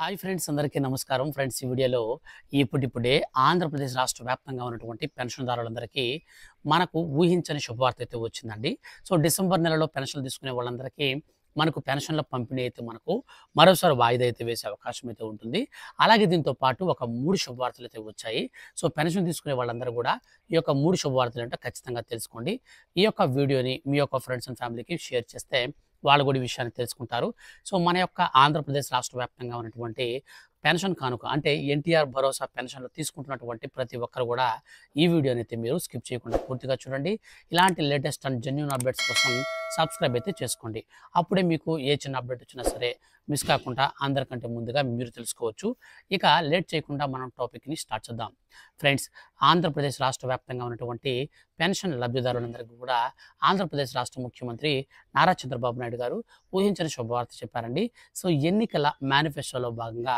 hi friends అందరికీ నమస్కారం friends ఈ వీడియోలో ఇప్పుడిప్పుడే ఆంధ్రప్రదేశ్ రాష్ట్ర వ్యాప్తంగా ఉన్నటువంటి పెన్షన్దారులందరికీ మనకు ఊహించని శుభవార్త అయితే వచ్చిందండి సో డిసెంబర్ నెలలో పెన్షన్లు తీసుకునే వాళ్ళందరికీ మనకు పెన్షన్ల పంపిణీ అయితే మనకు మరోసారి వాయిదా అయితే వేసే అవకాశం అయితే ఉంటుంది అలాగే దీంతో పాటు ఒక మూడు శుభవార్తలు అయితే వచ్చాయి సో పెన్షన్ తీసుకునే వాళ్ళందరూ కూడా ఈ యొక్క మూడు శుభవార్తలు అంటే ఖచ్చితంగా తెలుసుకోండి ఈ యొక్క వీడియోని మీ యొక్క ఫ్రెండ్స్ అండ్ ఫ్యామిలీకి షేర్ చేస్తే వాళ్ళు కూడా విషయాన్ని తెలుసుకుంటారు సో మన యొక్క ఆంధ్రప్రదేశ్ రాష్ట్ర వ్యాప్తంగా ఉన్నటువంటి పెన్షన్ కానుక అంటే ఎన్టీఆర్ భరోసా పెన్షన్లు తీసుకుంటున్నటువంటి ప్రతి ఒక్కరు కూడా ఈ వీడియోని అయితే మీరు స్కిప్ చేయకుండా పూర్తిగా చూడండి ఇలాంటి లేటెస్ట్ అండ్ జెన్యున్ అప్డేట్స్ కోసం సబ్స్క్రైబ్ అయితే చేసుకోండి అప్పుడే మీకు ఏ చిన్న అప్డేట్ వచ్చినా సరే మిస్ కాకుండా అందరికంటే ముందుగా మీరు తెలుసుకోవచ్చు ఇక లేట్ చేయకుండా మనం టాపిక్ని స్టార్ట్ చేద్దాం ఫ్రెండ్స్ ఆంధ్రప్రదేశ్ రాష్ట్ర వ్యాప్తంగా ఉన్నటువంటి పెన్షన్ లబ్ధిదారులందరికీ కూడా ఆంధ్రప్రదేశ్ రాష్ట్ర ముఖ్యమంత్రి నారా చంద్రబాబు నాయుడు గారు ఊహించని శుభవార్త చెప్పారండి సో ఎన్నికల మేనిఫెస్టోలో భాగంగా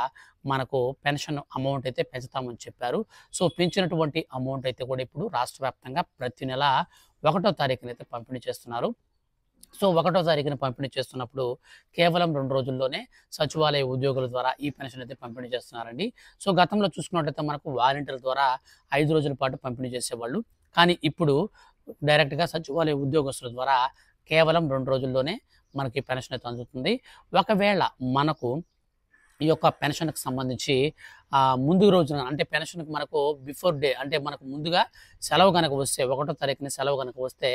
మనకు పెన్షన్ అమౌంట్ అయితే పెంచుతామని చెప్పారు సో పెంచినటువంటి అమౌంట్ అయితే కూడా ఇప్పుడు రాష్ట్ర ప్రతి నెల ఒకటో తారీఖునైతే పంపిణీ చేస్తున్నారు సో ఒకటో తారీఖున పంపిణీ చేస్తున్నప్పుడు కేవలం రెండు రోజుల్లోనే సచివాలయ ఉద్యోగుల ద్వారా ఈ పెన్షన్ అయితే పంపిణీ చేస్తున్నారండి సో గతంలో చూసుకున్నట్టయితే మనకు వాలంటీర్ల ద్వారా ఐదు రోజుల పాటు పంపిణీ చేసేవాళ్ళు కానీ ఇప్పుడు డైరెక్ట్గా సచివాలయ ఉద్యోగస్తుల ద్వారా కేవలం రెండు రోజుల్లోనే మనకి పెన్షన్ అయితే అందుతుంది ఒకవేళ మనకు ఈ యొక్క పెన్షన్కి సంబంధించి ముందు రోజున అంటే పెన్షన్కి మనకు బిఫోర్ డే అంటే మనకు ముందుగా సెలవు కనుక వస్తే ఒకటో తారీఖున సెలవు కనుక వస్తే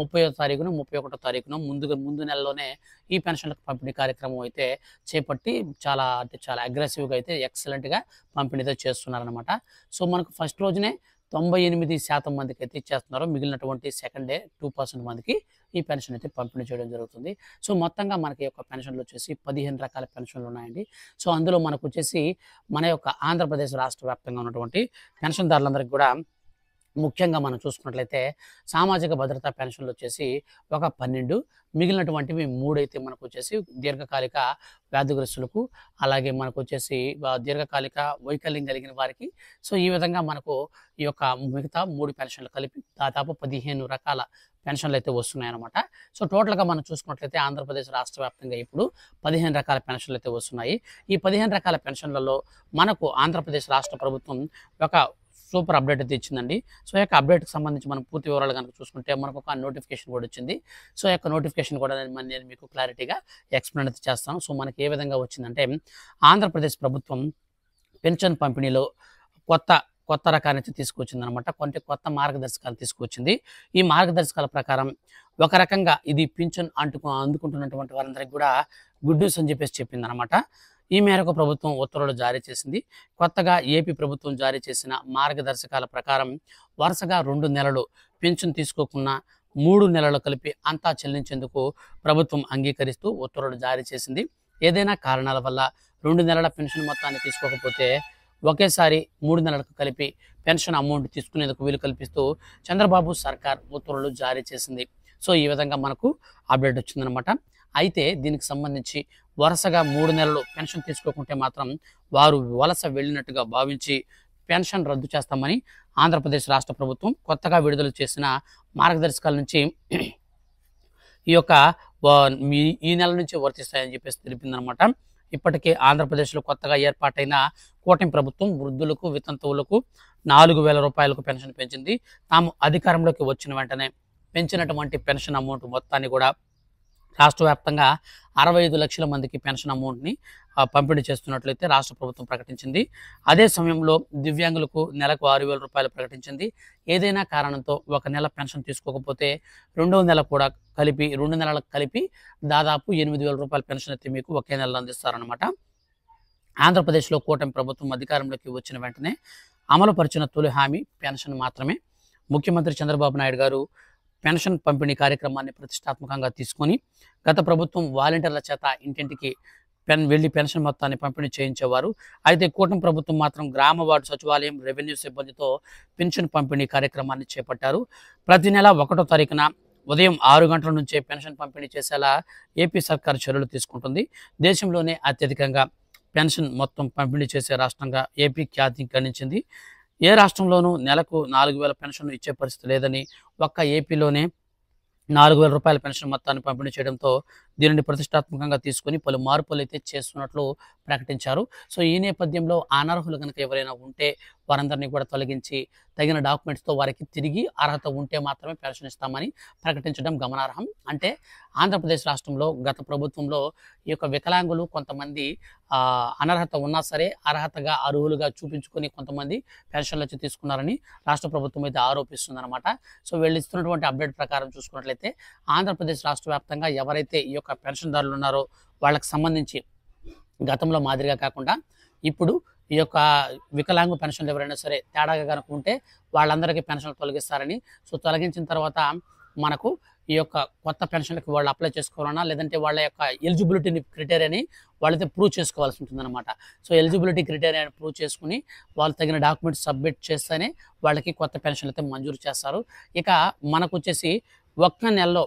ముప్పై తారీఖున ముప్పై ఒకటో తారీఖున ముందుగా ముందు నెలలోనే ఈ పెన్షన్లకు పంపిణీ కార్యక్రమం అయితే చేపట్టి చాలా అంటే చాలా అగ్రెసివ్గా అయితే ఎక్సలెంట్గా పంపిణీతో చేస్తున్నారనమాట సో మనకు ఫస్ట్ రోజునే తొంభై ఎనిమిది శాతం మందికి అయితే ఇచ్చేస్తున్నారు మిగిలినటువంటి సెకండ్ డే టూ పర్సెంట్ మందికి ఈ పెన్షన్ అయితే పంపిణీ చేయడం జరుగుతుంది సో మొత్తంగా మనకి యొక్క పెన్షన్లు వచ్చేసి పదిహేను రకాల పెన్షన్లు ఉన్నాయండి సో అందులో మనకు వచ్చేసి మన యొక్క ఆంధ్రప్రదేశ్ రాష్ట్ర వ్యాప్తంగా ఉన్నటువంటి పెన్షన్దారులందరికీ కూడా ముఖ్యంగా మనం చూసుకున్నట్లయితే సామాజిక భద్రతా పెన్షన్లు వచ్చేసి ఒక పన్నెండు మిగిలినటువంటివి మూడైతే మనకు వచ్చేసి దీర్ఘకాలిక వ్యాధిగ్రస్తులకు అలాగే మనకు వచ్చేసి దీర్ఘకాలిక వైకల్యం కలిగిన వారికి సో ఈ విధంగా మనకు ఈ యొక్క మిగతా మూడు పెన్షన్లు కలిపి దాదాపు పదిహేను రకాల పెన్షన్లు అయితే వస్తున్నాయన్నమాట సో టోటల్గా మనం చూసుకున్నట్లయితే ఆంధ్రప్రదేశ్ రాష్ట్ర వ్యాప్తంగా ఇప్పుడు పదిహేను రకాల పెన్షన్లు అయితే వస్తున్నాయి ఈ పదిహేను రకాల పెన్షన్లలో మనకు ఆంధ్రప్రదేశ్ రాష్ట్ర ప్రభుత్వం ఒక సూపర్ అప్డేట్ అయితే ఇచ్చిందండి సో యొక్క అప్డేట్కి సంబంధించి మనం పూర్తి వివరాలు కనుక చూసుకుంటే మనకు ఒక నోటిఫికేషన్ కూడా వచ్చింది సో యొక్క నోటిఫికేషన్ కూడా నేను మీకు క్లారిటీగా ఎక్స్ప్లెయిన్ అయితే చేస్తాను సో మనకి ఏ విధంగా వచ్చిందంటే ఆంధ్రప్రదేశ్ ప్రభుత్వం పెన్షన్ పంపిణీలో కొత్త కొత్త రకాన్ని తీసుకొచ్చింది అనమాట కొన్ని కొత్త మార్గదర్శకాలు తీసుకొచ్చింది ఈ మార్గదర్శకాల ప్రకారం ఒక రకంగా ఇది పింఛన్ అంటుకు అందుకుంటున్నటువంటి వారందరికీ కూడా గుడ్ న్యూస్ అని చెప్పేసి చెప్పింది అనమాట ఈ మేరకు ప్రభుత్వం ఉత్తర్వులు జారీ చేసింది కొత్తగా ఏపీ ప్రభుత్వం జారీ చేసిన మార్గదర్శకాల ప్రకారం వరుసగా రెండు నెలలు పెన్షన్ తీసుకోకున్న మూడు నెలలు కలిపి అంతా చెల్లించేందుకు ప్రభుత్వం అంగీకరిస్తూ ఉత్తర్వులు జారీ చేసింది ఏదైనా కారణాల వల్ల రెండు నెలల పెన్షన్ మొత్తాన్ని తీసుకోకపోతే ఒకేసారి మూడు నెలలకు కలిపి పెన్షన్ అమౌంట్ తీసుకునేందుకు వీలు కల్పిస్తూ చంద్రబాబు సర్కార్ ఉత్తర్వులు జారీ చేసింది సో ఈ విధంగా మనకు అప్డేట్ వచ్చిందనమాట అయితే దీనికి సంబంధించి వరుసగా మూడు నెలలు పెన్షన్ తీసుకోకుంటే మాత్రం వారు వలస వెళ్ళినట్టుగా భావించి పెన్షన్ రద్దు చేస్తామని ఆంధ్రప్రదేశ్ రాష్ట్ర ప్రభుత్వం కొత్తగా విడుదల చేసిన మార్గదర్శకాల నుంచి ఈ యొక్క ఈ నెల నుంచి వర్తిస్తాయని చెప్పేసి తెలిపిందనమాట ఇప్పటికే ఆంధ్రప్రదేశ్లో కొత్తగా ఏర్పాటైన కూటమి ప్రభుత్వం వృద్ధులకు వితంతువులకు నాలుగు వేల రూపాయలకు పెన్షన్ పెంచింది తాము అధికారంలోకి వచ్చిన వెంటనే పెంచినటువంటి పెన్షన్ అమౌంట్ మొత్తాన్ని కూడా రాష్ట్ర వ్యాప్తంగా అరవై ఐదు లక్షల మందికి పెన్షన్ అమౌంట్ని పంపిణీ చేస్తున్నట్లయితే రాష్ట్ర ప్రభుత్వం ప్రకటించింది అదే సమయంలో దివ్యాంగులకు నెలకు ఆరు వేల రూపాయలు ప్రకటించింది ఏదైనా కారణంతో ఒక నెల పెన్షన్ తీసుకోకపోతే రెండవ నెల కూడా కలిపి రెండు నెలలకు కలిపి దాదాపు ఎనిమిది వేల రూపాయల పెన్షన్ అయితే మీకు ఒకే నెలలో అందిస్తారనమాట ఆంధ్రప్రదేశ్లో కూటమి ప్రభుత్వం అధికారంలోకి వచ్చిన వెంటనే అమలుపరిచిన తొలి హామీ పెన్షన్ మాత్రమే ముఖ్యమంత్రి చంద్రబాబు నాయుడు గారు పెన్షన్ పంపిణీ కార్యక్రమాన్ని ప్రతిష్టాత్మకంగా తీసుకొని గత ప్రభుత్వం వాలంటీర్ల చేత ఇంటింటికి పెన్ వెళ్ళి పెన్షన్ మొత్తాన్ని పంపిణీ చేయించేవారు అయితే కూటమి ప్రభుత్వం మాత్రం గ్రామ వార్డు సచివాలయం రెవెన్యూ సిబ్బందితో పెన్షన్ పంపిణీ కార్యక్రమాన్ని చేపట్టారు ప్రతి నెల ఒకటో తారీఖున ఉదయం ఆరు గంటల నుంచే పెన్షన్ పంపిణీ చేసేలా ఏపీ సర్కార్ చర్యలు తీసుకుంటుంది దేశంలోనే అత్యధికంగా పెన్షన్ మొత్తం పంపిణీ చేసే రాష్ట్రంగా ఏపీ ఖ్యాతి గణించింది ఏ రాష్ట్రంలోనూ నెలకు నాలుగు వేల పెన్షన్ ఇచ్చే పరిస్థితి లేదని ఒక్క ఏపీలోనే నాలుగు వేల రూపాయల పెన్షన్ మొత్తాన్ని పంపిణీ చేయడంతో దీనిని ప్రతిష్టాత్మకంగా తీసుకుని పలు మార్పులు అయితే చేస్తున్నట్లు ప్రకటించారు సో ఈ నేపథ్యంలో అనర్హులు కనుక ఎవరైనా ఉంటే వారందరినీ కూడా తొలగించి తగిన డాక్యుమెంట్స్తో వారికి తిరిగి అర్హత ఉంటే మాత్రమే పెన్షన్ ఇస్తామని ప్రకటించడం గమనార్హం అంటే ఆంధ్రప్రదేశ్ రాష్ట్రంలో గత ప్రభుత్వంలో ఈ యొక్క వికలాంగులు కొంతమంది అనర్హత ఉన్నా సరే అర్హతగా అర్హులుగా చూపించుకొని కొంతమంది పెన్షన్లు వచ్చి తీసుకున్నారని రాష్ట్ర ప్రభుత్వం అయితే ఆరోపిస్తుందన్నమాట సో వీళ్ళు ఇస్తున్నటువంటి అప్డేట్ ప్రకారం చూసుకున్నట్లయితే ఆంధ్రప్రదేశ్ రాష్ట్ర ఎవరైతే ఈ యొక్క యొక్క పెన్షన్దారులు ఉన్నారో వాళ్ళకి సంబంధించి గతంలో మాదిరిగా కాకుండా ఇప్పుడు ఈ యొక్క వికలాంగు పెన్షన్లు ఎవరైనా సరే తేడాగా కనుక ఉంటే వాళ్ళందరికీ పెన్షన్లు తొలగిస్తారని సో తొలగించిన తర్వాత మనకు ఈ యొక్క కొత్త పెన్షన్లకు వాళ్ళు అప్లై చేసుకోవాలన్నా లేదంటే వాళ్ళ యొక్క ఎలిజిబిలిటీని క్రిటేరియాని వాళ్ళైతే ప్రూవ్ చేసుకోవాల్సి ఉంటుందన్నమాట సో ఎలిజిబిలిటీ క్రిటేరియాని ప్రూవ్ చేసుకుని వాళ్ళు తగిన డాక్యుమెంట్స్ సబ్మిట్ చేస్తేనే వాళ్ళకి కొత్త పెన్షన్లు అయితే మంజూరు చేస్తారు ఇక మనకు వచ్చేసి ఒక్క నెలలో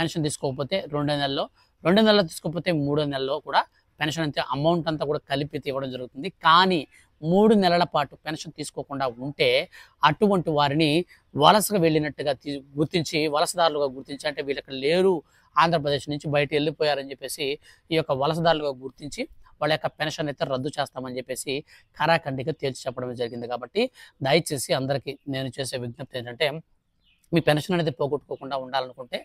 పెన్షన్ తీసుకోకపోతే రెండో నెలలో రెండో నెలలో తీసుకోకపోతే మూడో నెలలో కూడా పెన్షన్ అంతే అమౌంట్ అంతా కూడా కలిపి ఇవ్వడం జరుగుతుంది కానీ మూడు నెలల పాటు పెన్షన్ తీసుకోకుండా ఉంటే అటువంటి వారిని వలసగా వెళ్ళినట్టుగా గుర్తించి వలసదారులుగా గుర్తించి అంటే వీళ్ళకి లేరు ఆంధ్రప్రదేశ్ నుంచి బయట వెళ్ళిపోయారని చెప్పేసి ఈ యొక్క వలసదారులుగా గుర్తించి వాళ్ళ యొక్క పెన్షన్ అయితే రద్దు చేస్తామని చెప్పేసి కరాఖండిగా తేల్చి చెప్పడం జరిగింది కాబట్టి దయచేసి అందరికీ నేను చేసే విజ్ఞప్తి ఏంటంటే మీ పెన్షన్ అనేది పోగొట్టుకోకుండా ఉండాలనుకుంటే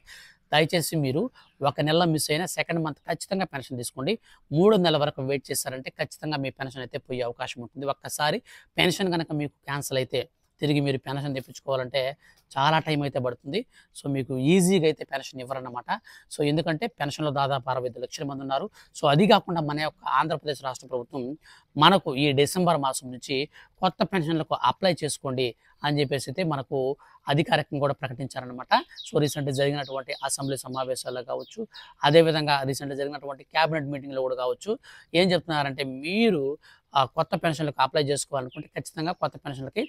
దయచేసి మీరు ఒక నెల మిస్ అయినా సెకండ్ మంత్ ఖచ్చితంగా పెన్షన్ తీసుకోండి మూడు నెల వరకు వెయిట్ చేశారంటే ఖచ్చితంగా మీ పెన్షన్ అయితే పోయే అవకాశం ఉంటుంది ఒక్కసారి పెన్షన్ కనుక మీకు క్యాన్సిల్ అయితే తిరిగి మీరు పెన్షన్ తెప్పించుకోవాలంటే చాలా టైం అయితే పడుతుంది సో మీకు ఈజీగా అయితే పెన్షన్ ఇవ్వరన్నమాట సో ఎందుకంటే పెన్షన్లో దాదాపు అరవై ఐదు లక్షల మంది ఉన్నారు సో అది కాకుండా మన యొక్క ఆంధ్రప్రదేశ్ రాష్ట్ర ప్రభుత్వం మనకు ఈ డిసెంబర్ మాసం నుంచి కొత్త పెన్షన్లకు అప్లై చేసుకోండి అని చెప్పేసి అయితే మనకు అధికారికంగా కూడా ప్రకటించారనమాట సో రీసెంట్గా జరిగినటువంటి అసెంబ్లీ సమావేశాల్లో కావచ్చు అదేవిధంగా రీసెంట్గా జరిగినటువంటి క్యాబినెట్ మీటింగ్లో కూడా కావచ్చు ఏం చెప్తున్నారంటే మీరు కొత్త పెన్షన్లకు అప్లై చేసుకోవాలనుకుంటే ఖచ్చితంగా కొత్త పెన్షన్లకి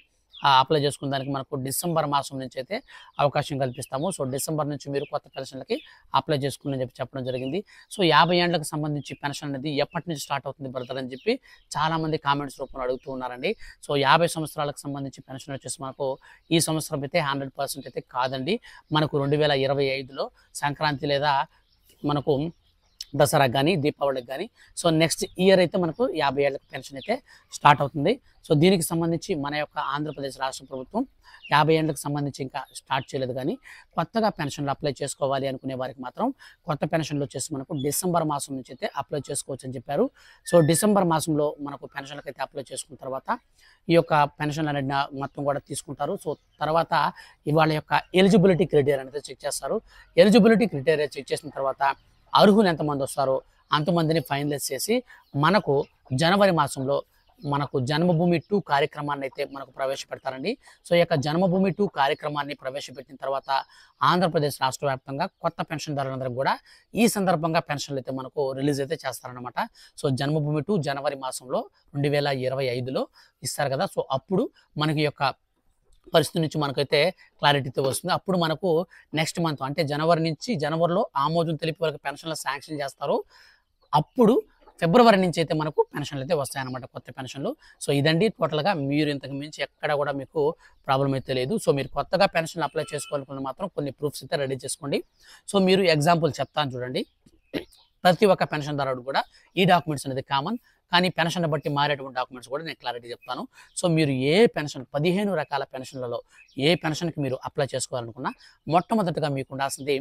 అప్లై చేసుకున్న దానికి మనకు డిసెంబర్ మాసం నుంచి అయితే అవకాశం కల్పిస్తాము సో డిసెంబర్ నుంచి మీరు కొత్త పెన్షన్లకి అప్లై చేసుకుని చెప్పి చెప్పడం జరిగింది సో యాభై ఏళ్ళకి సంబంధించి పెన్షన్ అనేది ఎప్పటి నుంచి స్టార్ట్ అవుతుంది బ్రదర్ అని చెప్పి చాలామంది కామెంట్స్ రూపంలో అడుగుతూ ఉన్నారండి సో యాభై సంవత్సరాలకు సంబంధించి పెన్షన్ వచ్చేసి మనకు ఈ సంవత్సరం అయితే హండ్రెడ్ పర్సెంట్ అయితే కాదండి మనకు రెండు వేల ఇరవై ఐదులో సంక్రాంతి లేదా మనకు దసరాకి కానీ దీపావళికి కానీ సో నెక్స్ట్ ఇయర్ అయితే మనకు యాభై ఏళ్ళకి పెన్షన్ అయితే స్టార్ట్ అవుతుంది సో దీనికి సంబంధించి మన యొక్క ఆంధ్రప్రదేశ్ రాష్ట్ర ప్రభుత్వం యాభై ఏళ్ళకి సంబంధించి ఇంకా స్టార్ట్ చేయలేదు కానీ కొత్తగా పెన్షన్లు అప్లై చేసుకోవాలి అనుకునే వారికి మాత్రం కొత్త పెన్షన్లు వచ్చేసి మనకు డిసెంబర్ మాసం నుంచి అయితే అప్లై చేసుకోవచ్చు అని చెప్పారు సో డిసెంబర్ మాసంలో మనకు పెన్షన్లకు అయితే అప్లై చేసుకున్న తర్వాత ఈ యొక్క పెన్షన్లు అనేది మొత్తం కూడా తీసుకుంటారు సో తర్వాత ఇవాళ యొక్క ఎలిజిబిలిటీ క్రైటీరియా అనేది చెక్ చేస్తారు ఎలిజిబిలిటీ క్రైటీరియా చెక్ చేసిన తర్వాత అర్హులు ఎంతమంది వస్తారో అంతమందిని ఫైనలైజ్ చేసి మనకు జనవరి మాసంలో మనకు జన్మభూమి టూ కార్యక్రమాన్ని అయితే మనకు ప్రవేశపెడతారండి సో ఈ యొక్క జన్మభూమి టూ కార్యక్రమాన్ని ప్రవేశపెట్టిన తర్వాత ఆంధ్రప్రదేశ్ రాష్ట్ర వ్యాప్తంగా కొత్త పెన్షన్దారులందరూ కూడా ఈ సందర్భంగా పెన్షన్లు అయితే మనకు రిలీజ్ అయితే చేస్తారనమాట సో జన్మభూమి టూ జనవరి మాసంలో రెండు వేల ఇరవై ఐదులో ఇస్తారు కదా సో అప్పుడు మనకి యొక్క పరిస్థితి నుంచి మనకైతే క్లారిటీతో వస్తుంది అప్పుడు మనకు నెక్స్ట్ మంత్ అంటే జనవరి నుంచి జనవరిలో ఆమోదం తెలిపి వాళ్ళకి పెన్షన్లు శాంక్షన్ చేస్తారు అప్పుడు ఫిబ్రవరి నుంచి అయితే మనకు పెన్షన్లు అయితే వస్తాయన్నమాట కొత్త పెన్షన్లు సో ఇదండి టోటల్గా మీరు ఇంతకు మించి ఎక్కడ కూడా మీకు ప్రాబ్లం అయితే లేదు సో మీరు కొత్తగా పెన్షన్ అప్లై చేసుకోవాలనుకున్న మాత్రం కొన్ని ప్రూఫ్స్ అయితే రెడీ చేసుకోండి సో మీరు ఎగ్జాంపుల్ చెప్తాను చూడండి ప్రతి ఒక్క పెన్షన్దారుడు కూడా ఈ డాక్యుమెంట్స్ అనేది కామన్ కానీ పెన్షన్ బట్టి మారేటువంటి డాక్యుమెంట్స్ కూడా నేను క్లారిటీ చెప్తాను సో మీరు ఏ పెన్షన్ పదిహేను రకాల పెన్షన్లలో ఏ పెన్షన్కి మీరు అప్లై చేసుకోవాలనుకున్నా మొట్టమొదటిగా మీకు ఉండాల్సింది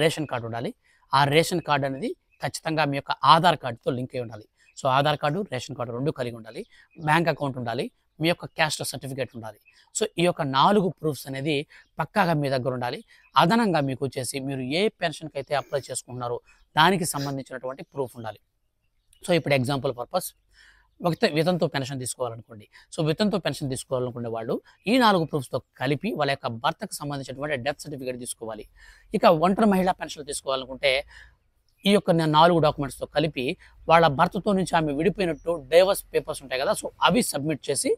రేషన్ కార్డు ఉండాలి ఆ రేషన్ కార్డు అనేది ఖచ్చితంగా మీ యొక్క ఆధార్ కార్డుతో లింక్ అయి ఉండాలి so Aadhaar card ration card రెండు కలిగి ఉండాలి బ్యాంక్ అకౌంట్ ఉండాలి మీ యొక్క క్యాస్ట్ సర్టిఫికేట్ ఉండాలి సో ఈ యొక్క నాలుగు ప్రూఫ్స్ అనేది పక్కాగా మీ దగ్గర ఉండాలి అదనంగా మీకు వచ్చేసి మీరు ఏ పెన్షన్కి అయితే అప్లై చేసుకుంటున్నారో దానికి సంబంధించినటువంటి ప్రూఫ్ ఉండాలి సో ఇప్పుడు ఎగ్జాంపుల్ పర్పస్ ఒక వితంతో పెన్షన్ తీసుకోవాలనుకోండి సో వితంతో పెన్షన్ తీసుకోవాలనుకునే వాళ్ళు ఈ నాలుగు ప్రూఫ్స్తో కలిపి వాళ్ళ యొక్క భర్తకు సంబంధించినటువంటి డెత్ సర్టిఫికేట్ తీసుకోవాలి ఇక ఒంటరి మహిళా పెన్షన్ తీసుకోవాలనుకుంటే ఈ యొక్క నాలుగు డాక్యుమెంట్స్తో కలిపి వాళ్ళ భర్తతో నుంచి ఆమె విడిపోయినట్టు డైవర్స్ పేపర్స్ ఉంటాయి కదా సో అవి సబ్మిట్ చేసి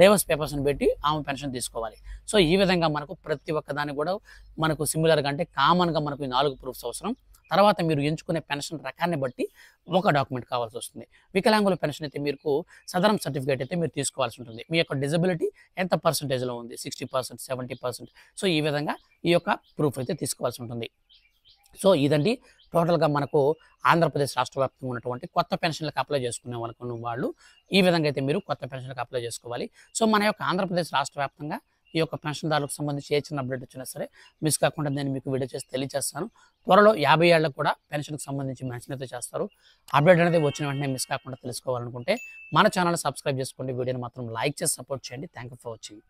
డైవర్స్ పేపర్స్ని పెట్టి ఆమె పెన్షన్ తీసుకోవాలి సో ఈ విధంగా మనకు ప్రతి ఒక్కదాన్ని కూడా మనకు సిమిలర్గా అంటే కామన్గా మనకు ఈ నాలుగు ప్రూఫ్స్ అవసరం తర్వాత మీరు ఎంచుకునే పెన్షన్ రకాన్ని బట్టి ఒక డాక్యుమెంట్ కావాల్సి వస్తుంది వికలాంగుల పెన్షన్ అయితే మీకు సదరం సర్టిఫికేట్ అయితే మీరు తీసుకోవాల్సి ఉంటుంది మీ యొక్క డిజబిలిటీ ఎంత పర్సంటేజ్లో ఉంది sixty percent seventy percent so ఈ విధంగా ఈ యొక్క ప్రూఫ్ అయితే తీసుకోవాల్సి ఉంటుంది సో ఇదండి టోటల్గా మనకు ఆంధ్రప్రదేశ్ రాష్ట్ర వ్యాప్తంగా ఉన్నటువంటి కొత్త పెన్షన్లకు అప్లై చేసుకునే వాళ్ళకు వాళ్ళు ఈ విధంగా అయితే మీరు కొత్త పెన్షన్లకు అప్లై చేసుకోవాలి సో మన యొక్క ఆంధ్రప్రదేశ్ రాష్ట్ర వ్యాప్తంగా ఈ యొక్క పెన్షన్దారులకు సంబంధించి ఏ చిన్న అప్డేట్ వచ్చినా సరే మిస్ కాకుండా నేను మీకు వీడియో చేసి తెలియజేస్తాను త్వరలో యాభై ఏళ్ళకు కూడా పెన్షన్కి సంబంధించి మెన్షన్ అయితే చేస్తారు అప్డేట్ అనేది వచ్చిన వెంటనే మిస్ కాకుండా తెలుసుకోవాలనుకుంటే మన ఛానల్ సబ్స్క్రైబ్ చేసుకోండి వీడియోని మాత్రం లైక్ చేసి సపోర్ట్ చేయండి థ్యాంక్ ఫర్ వాచింగ్